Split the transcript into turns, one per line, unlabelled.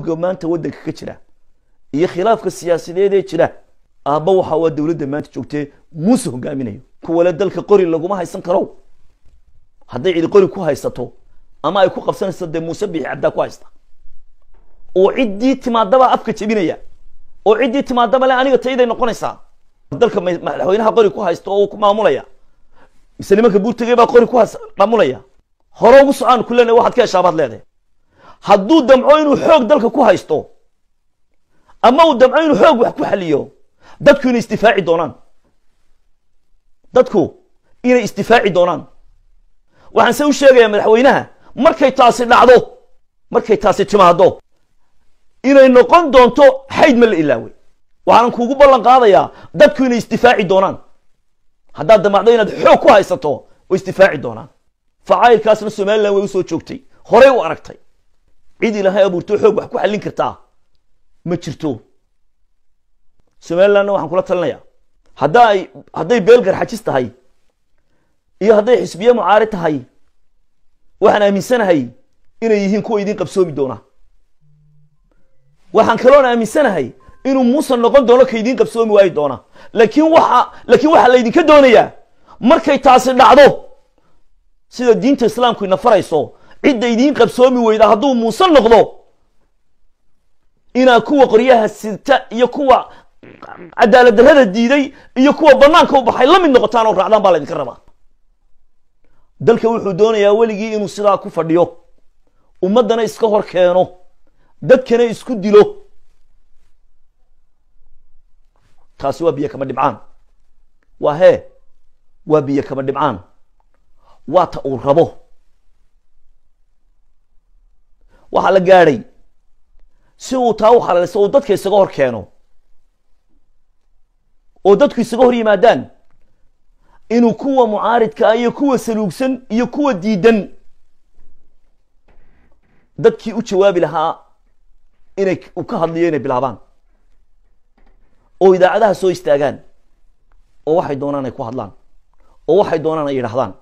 ga maanta wadanka ka jira iyo khilaafka siyaasadeedee jira aabba waxaa waa dowladda maanta joogtee muuse hogaaminayo kuwale dalka qori laguma haysan karo hadday cidi qori ku haysato ama ay ku qabsanaysa dee muuse bixi cabdaa ku haysta oo ciddii timaadaba afka jebinaya oo ciddii timaadaba le aniga tayday noqonaysaa dalka madaxweynaha qori ku haysta oo ku maamulaya mise nimanka buurtagey baa qori ku maamulaya hore ugu socaan ku waxaad ka heshaa baad leedahay hadduu damco inuu xoog dalka ku haysto ama uu damco inuu xoog wax ku xaliyo dadku inay istifaaci doonaan dadku inay istifaaci doonaan waxaan se u sheegayaa madaxweynaha markay taasi dhacdo markay taasi timaado inay noqon doonto xayd ma la ilaaway waxaanan kuugu ballan qaadayaa dadku inay istifaaci doonaan haddaad damacdo inaad xoog ku haysato way istifaaci doonaan facaayilkaasna somalilan way usoo joogtay horey u aragtay cid ilaahay abuurto xoog wax ku xallin kartaa ma jirto somalilandna waxaan kula talinayaa haddaay hadday xajis tahay iyo hadday xisbiye mucaari tahay waxaan aaminsanahay inay yihiin kuwa idin qabsoomi doona waxaan kaloon aaminsanahay inuu muuse noqon doono ka idiin qabsoomi waayi doona laakiin waxa laakiin waxaa laydinka doonayaa markay taasi dhacdo sida diinta islaamku ina farayso cidda idiin qabsoomi weyda hadduu muuse noqdo inaa kuwa qoryaha sirta iyo kuwa cadaalad darrada diiday iyo kuwa banaanka u baxay la mid noqotaan oo raacdaan baa laydinka rabaa dalka wuxuu doonayaa weligii inuu sidaa ku fadhiyo ummaddana iska hor keeno dadkana isku dilo taasi waa biyo kama dhibcaan waa hee waa biyo kama dhibcaan waa ta uu rabo waxaa la gaaday si uu taa u xalaalisto uu dadka isaga hor keeno oo dadku isaga hor yimaadaan inuu kuwa mucaaridka ah iyo kuwa saluugsan iyo kuwa diidan dadkii u jawaabi lahaa inay ka hadliyo inay bilaabaan oo idaacadaha soo istaagaan oo waxay doonaan ay ku hadlaan oo waxay doonaan ay yidhaahdaan